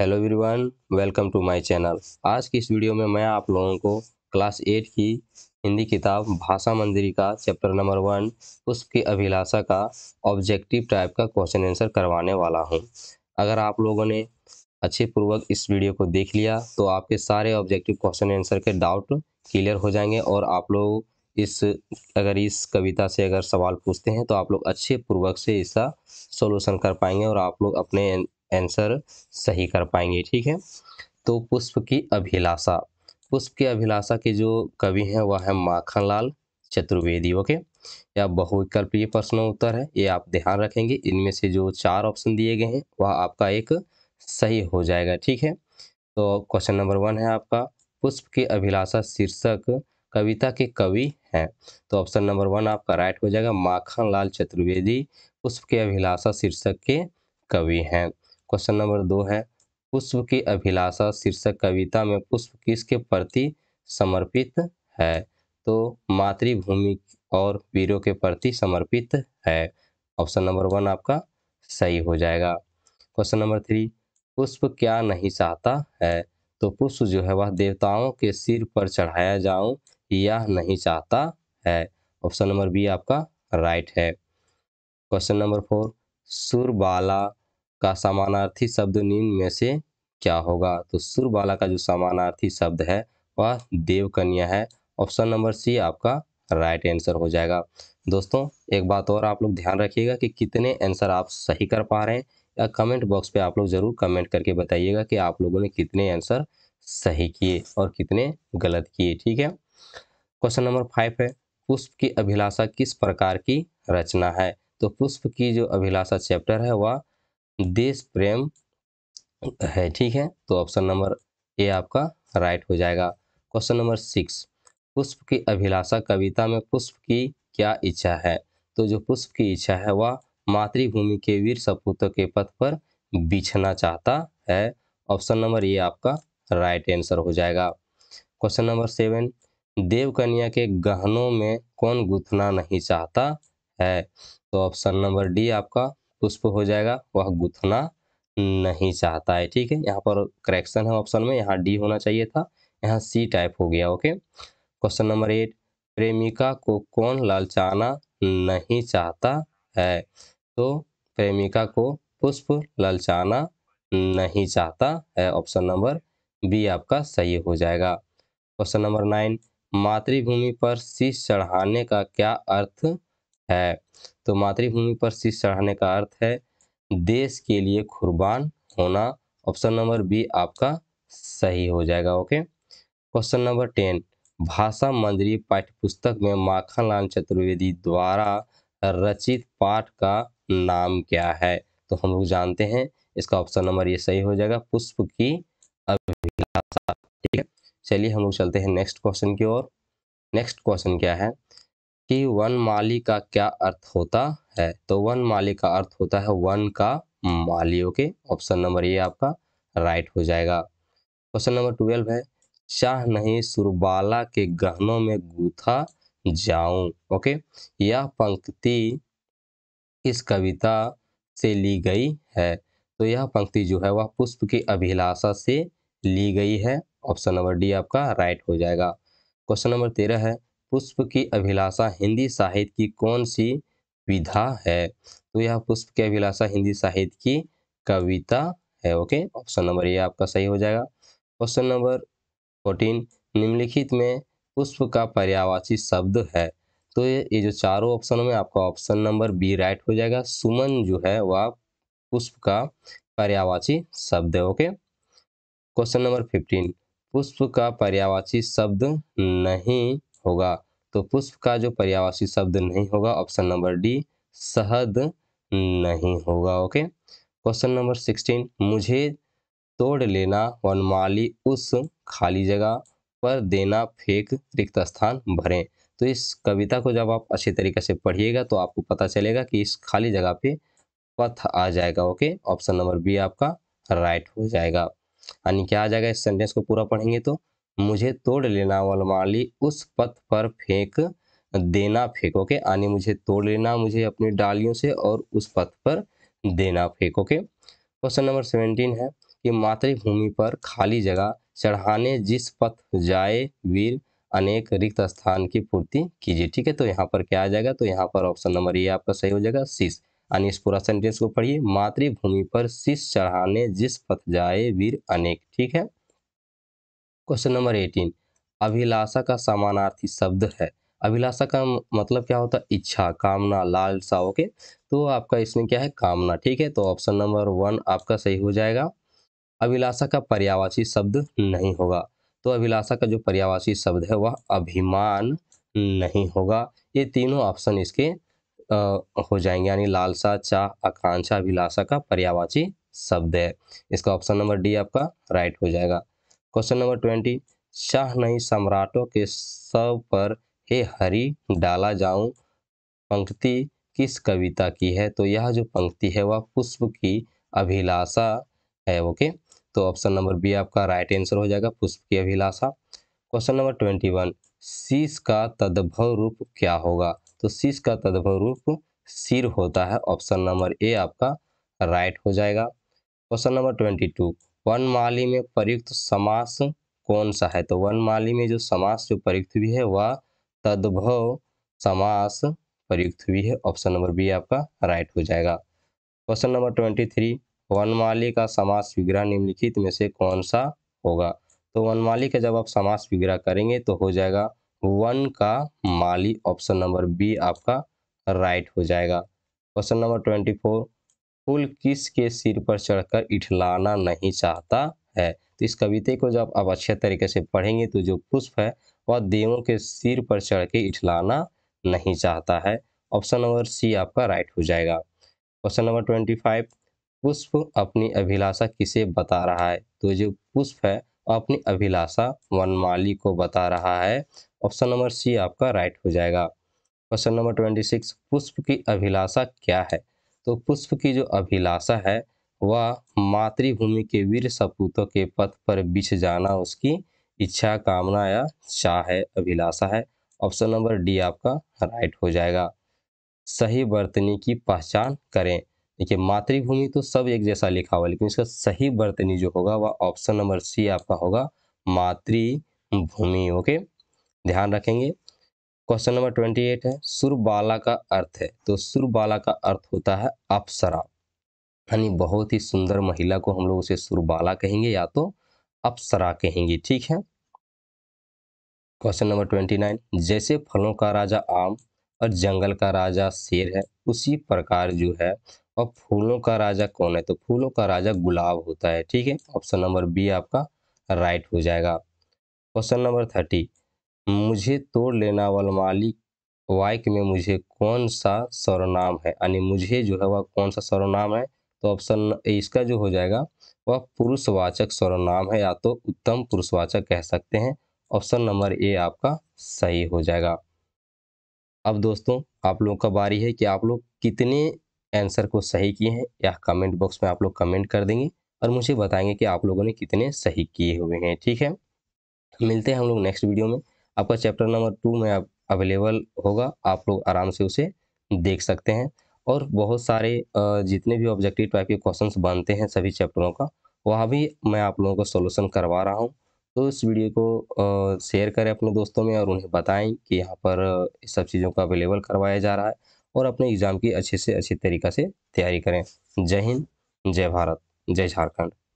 hello everyone welcome to my channel आज की इस वीडियो में मैं आप लोगों को क्लास एट की हिंदी किताब भाषा मंदिरी का चैप्टर नंबर वन उसकी अभिलाषा का ऑब्जेक्टिव टाइप का क्वेश्चन आंसर करवाने वाला हूं अगर आप लोगों ने अच्छे पूर्वक इस वीडियो को देख लिया तो आपके सारे ऑब्जेक्टिव क्वेश्चन आंसर के डाउट क्लियर हो जाएंगे और आप लोग इस अगर इस कविता से अगर सवाल पूछते हैं तो आप लोग अच्छे पूर्वक से इसका सोल्यूशन कर पाएंगे और आप लोग अपने आंसर सही कर पाएंगे ठीक है तो पुष्प की अभिलाषा पुष्प की अभिलाषा के जो कवि हैं वह है माखनलाल चतुर्वेदी ओके या बहुविकल्पीय प्रश्न उत्तर है ये आप ध्यान रखेंगे इनमें से जो चार ऑप्शन दिए गए हैं वह आपका एक सही हो जाएगा ठीक है तो क्वेश्चन नंबर वन है आपका पुष्प की अभिलाषा शीर्षक कविता के कवि हैं तो ऑप्शन नंबर वन आपका राइट हो जाएगा माखनलाल चतुर्वेदी पुष्प के अभिलाषा शीर्षक के कवि हैं क्वेश्चन नंबर दो है पुष्प की अभिलाषा शीर्षक कविता में पुष्प किसके प्रति समर्पित है तो मातृभूमि और वीरों के प्रति समर्पित है ऑप्शन नंबर वन आपका सही हो जाएगा क्वेश्चन नंबर थ्री पुष्प क्या नहीं चाहता है तो पुष्प जो है वह देवताओं के सिर पर चढ़ाया जाऊं यह नहीं चाहता है ऑप्शन नंबर बी आपका राइट है क्वेश्चन नंबर फोर सुरबाला का समानार्थी शब्द निम्न में से क्या होगा तो सुरबाला का जो समानार्थी शब्द है वह देवकन्या है ऑप्शन नंबर सी आपका राइट right आंसर हो जाएगा दोस्तों एक बात और आप लोग ध्यान रखिएगा कि कितने आंसर आप सही कर पा रहे हैं या कमेंट बॉक्स पे आप लोग ज़रूर कमेंट करके बताइएगा कि आप लोगों ने कितने आंसर सही किए और कितने गलत किए ठीक है क्वेश्चन नंबर फाइव है पुष्प की अभिलाषा किस प्रकार की रचना है तो पुष्प की जो अभिलाषा चैप्टर है वह देश प्रेम है ठीक है तो ऑप्शन नंबर ए आपका राइट हो जाएगा क्वेश्चन नंबर सिक्स पुष्प की अभिलाषा कविता में पुष्प की क्या इच्छा है तो जो पुष्प की इच्छा है वह मातृभूमि के वीर सपूतों के पथ पर बिछना चाहता है ऑप्शन नंबर ये आपका राइट आंसर हो जाएगा क्वेश्चन नंबर सेवन देवकन्या के गहनों में कौन गुथना नहीं चाहता है तो ऑप्शन नंबर डी आपका पुष्प हो जाएगा वह गुथना नहीं चाहता है ठीक है यहाँ पर करेक्शन है ऑप्शन में यहाँ डी होना चाहिए था यहाँ सी टाइप हो गया ओके क्वेश्चन नंबर एट प्रेमिका को कौन ललचाना नहीं चाहता है तो प्रेमिका को पुष्प ललचाना नहीं चाहता है ऑप्शन नंबर बी आपका सही हो जाएगा क्वेश्चन नंबर नाइन मातृभूमि पर शीश चढ़ाने का क्या अर्थ है तो मातृभूमि पर शीश चढ़ाने का अर्थ है देश के लिए कुर्बान होना ऑप्शन नंबर बी आपका सही हो जाएगा ओके क्वेश्चन नंबर टेन भाषा पाठ्य पाठ्यपुस्तक में माखनलाल चतुर्वेदी द्वारा रचित पाठ का नाम क्या है तो हम लोग जानते हैं इसका ऑप्शन नंबर ये सही हो जाएगा पुष्प की अभिलाषा ठीक है चलिए हम लोग चलते हैं नेक्स्ट क्वेश्चन की ओर नेक्स्ट क्वेश्चन क्या है कि माली का क्या अर्थ होता है तो वन माली का अर्थ होता है वन का माली ओके ऑप्शन नंबर ये आपका राइट हो जाएगा क्वेश्चन नंबर ट्वेल्व है शाह नहीं सुरबाला के गहनों में गूथा जाऊं ओके यह पंक्ति इस कविता से ली गई है तो यह पंक्ति जो है वह पुष्प की अभिलाषा से ली गई है ऑप्शन नंबर डी आपका राइट हो जाएगा क्वेश्चन नंबर तेरह है पुष्प की अभिलाषा हिंदी साहित्य की कौन सी विधा है तो यह पुष्प की अभिलाषा हिंदी साहित्य की कविता है ओके ऑप्शन नंबर ये आपका सही हो जाएगा क्वेश्चन नंबर फोर्टीन निम्नलिखित में पुष्प का पर्यावाची शब्द है तो ये, ये जो चारों ऑप्शनों में आपका ऑप्शन नंबर बी राइट हो जाएगा सुमन जो है वह पुष्प का पर्यावाची शब्द है ओके क्वेश्चन नंबर फिफ्टीन पुष्प का पर्यावाची शब्द नहीं होगा तो पुष्प का जो पर्यावासी शब्द नहीं होगा ऑप्शन नंबर डी शहद नहीं होगा ओके क्वेश्चन नंबर सिक्सटीन मुझे तोड़ लेना वनमाली उस खाली जगह पर देना फेंक रिक्त स्थान भरें तो इस कविता को जब आप अच्छे तरीके से पढ़िएगा तो आपको पता चलेगा कि इस खाली जगह पे पथ आ जाएगा ओके ऑप्शन नंबर बी आपका राइट हो जाएगा यानी क्या आ जाएगा इस सेंटेंस को पूरा पढ़ेंगे तो मुझे तोड़ लेना वनमाली उस पथ पर फेंक देना फेंको के यानी मुझे तोड़ लेना मुझे अपनी डालियों से और उस पथ पर देना फेंको के क्वेश्चन नंबर सेवेंटीन है कि मातृभूमि पर खाली जगह चढ़ाने जिस पथ जाए वीर अनेक रिक्त स्थान की पूर्ति कीजिए ठीक है तो यहाँ पर क्या आ जाएगा तो यहाँ पर ऑप्शन नंबर ये आपका सही हो जाएगा शीश यानी इस पूरा सेंटेंस को पढ़िए मातृभूमि पर शीश चढ़ाने जिस पथ जाए वीर अनेक ठीक है क्वेश्चन नंबर एटीन अभिलाषा का समानार्थी शब्द है अभिलाषा का मतलब क्या होता है इच्छा कामना लालसा ओके तो आपका इसमें क्या है कामना ठीक है तो ऑप्शन नंबर वन आपका सही हो जाएगा अभिलाषा का पर्यावासी शब्द नहीं होगा तो अभिलाषा का जो पर्यावासी शब्द है वह अभिमान नहीं होगा ये तीनों ऑप्शन इसके आ, हो जाएंगे यानी लालसा चाह आकांक्षा अभिलाषा का पर्यावाची शब्द है इसका ऑप्शन नंबर डी आपका राइट हो जाएगा क्वेश्चन नंबर ट्वेंटी शाह नहीं सम्राटों के सब पर हे हरी डाला जाऊं पंक्ति किस कविता की है तो यह जो पंक्ति है वह पुष्प की अभिलाषा है ओके तो ऑप्शन नंबर बी आपका राइट आंसर हो जाएगा पुष्प की अभिलाषा क्वेश्चन नंबर ट्वेंटी वन शीश का तद्भव रूप क्या होगा तो शीश का तद्भव रूप सिर होता है ऑप्शन नंबर ए आपका राइट हो जाएगा क्वेश्चन नंबर ट्वेंटी टू वनमाली में प्रयुक्त समास कौन सा है तो वनमाली में जो समास जो प्रयुक्त हुई है वह तद्भव समास प्रयुक्त हुई है ऑप्शन नंबर बी आपका राइट हो जाएगा क्वेश्चन नंबर ट्वेंटी थ्री वनमाली का समास विग्रह निम्नलिखित में से कौन सा होगा तो वनमाली का जब आप समास विग्रह करेंगे तो हो जाएगा वन का माली ऑप्शन नंबर बी आपका राइट हो जाएगा क्वेश्चन नंबर ट्वेंटी फोर फूल किस के सिर पर चढ़कर इठलाना नहीं चाहता है तो इस कविता को जब आप अच्छे तरीके से पढ़ेंगे तो जो पुष्प है वह देवों के सिर पर चढ़ के इठलाना नहीं चाहता है ऑप्शन नंबर सी आपका राइट हो जाएगा क्वेश्चन नंबर ट्वेंटी फाइव पुष्प अपनी अभिलाषा किसे बता रहा है तो जो पुष्प है अपनी अभिलाषा वनमाली को बता रहा है ऑप्शन नंबर सी आपका राइट हो जाएगा क्वेश्चन नंबर ट्वेंटी सिक्स पुष्प की अभिलाषा क्या है तो पुष्प की जो अभिलाषा है वह मातृभूमि के वीर सपूतों के पथ पर बिछ जाना उसकी इच्छा कामना या चाह है अभिलाषा है ऑप्शन नंबर डी आपका राइट हो जाएगा सही बर्तनी की पहचान करें देखिए मातृभूमि तो सब एक जैसा लिखा हुआ लेकिन इसका सही बर्तनी जो होगा वह ऑप्शन नंबर सी आपका होगा मातृभूमि ओके ध्यान रखेंगे क्वेश्चन नंबर ट्वेंटी एट है सुरबाला का अर्थ है तो सुरबाला का अर्थ होता है अप्सरा यानी बहुत ही सुंदर महिला को हम लोग उसे सुरबाला कहेंगे या तो अप्सरा कहेंगे ठीक है क्वेश्चन नंबर ट्वेंटी नाइन जैसे फलों का राजा आम और जंगल का राजा शेर है उसी प्रकार जो है और फूलों का राजा कौन है तो फूलों का राजा गुलाब होता है ठीक है ऑप्शन नंबर बी आपका राइट हो जाएगा क्वेश्चन नंबर थर्टी मुझे तोड़ लेना वाल मालिक वाइक में मुझे कौन सा सर्वनाम है यानी मुझे जो है वह कौन सा सर्वनाम है तो ऑप्शन इसका जो हो जाएगा वह पुरुषवाचक सर्वनाम है या तो उत्तम पुरुषवाचक कह सकते हैं ऑप्शन नंबर ए आपका सही हो जाएगा अब दोस्तों आप लोगों का बारी है कि आप लोग कितने आंसर को सही किए हैं या कमेंट बॉक्स में आप लोग कमेंट कर देंगे और मुझे बताएंगे कि आप लोगों ने कितने सही किए हुए हैं ठीक है मिलते हैं हम लोग नेक्स्ट वीडियो में आपका चैप्टर नंबर टू में आप अवेलेबल होगा आप लोग आराम से उसे देख सकते हैं और बहुत सारे जितने भी ऑब्जेक्टिव टाइप के क्वेश्चंस बनते हैं सभी चैप्टरों का वहाँ भी मैं आप लोगों को सोल्यूशन करवा रहा हूँ तो इस वीडियो को शेयर करें अपने दोस्तों में और उन्हें बताएं कि यहाँ पर इस सब चीज़ों का अवेलेबल करवाया जा रहा है और अपने एग्ज़ाम की अच्छे से अच्छी तरीक़ा से तैयारी करें जय हिंद जय भारत जय झारखंड